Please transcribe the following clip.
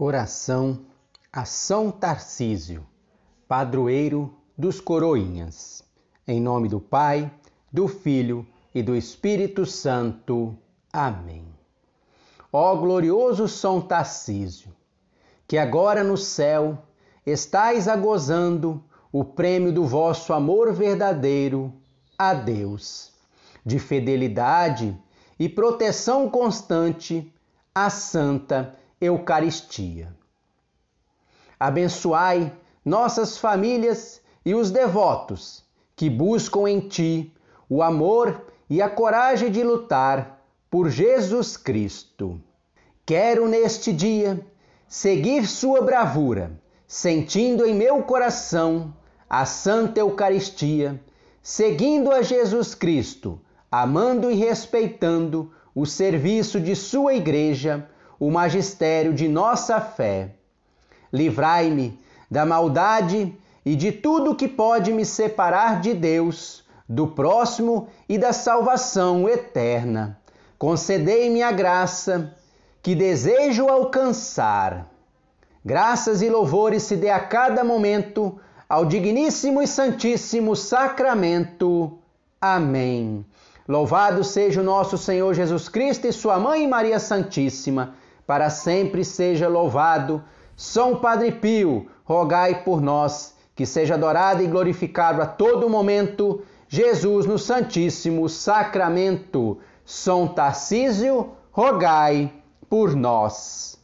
Oração a São Tarcísio, padroeiro dos coroinhas. Em nome do Pai, do Filho e do Espírito Santo. Amém. Ó glorioso São Tarcísio, que agora no céu estais gozando o prêmio do vosso amor verdadeiro a Deus, de fidelidade e proteção constante à santa Eucaristia. Abençoai nossas famílias e os devotos que buscam em Ti o amor e a coragem de lutar por Jesus Cristo. Quero neste dia seguir Sua bravura, sentindo em meu coração a Santa Eucaristia, seguindo a Jesus Cristo, amando e respeitando o serviço de Sua Igreja o magistério de nossa fé. Livrai-me da maldade e de tudo que pode me separar de Deus, do próximo e da salvação eterna. Concedei-me a graça que desejo alcançar. Graças e louvores se dê a cada momento ao digníssimo e santíssimo sacramento. Amém. Louvado seja o nosso Senhor Jesus Cristo e sua mãe Maria Santíssima para sempre seja louvado. São Padre Pio, rogai por nós, que seja adorado e glorificado a todo momento, Jesus no Santíssimo Sacramento. São Tarcísio, rogai por nós.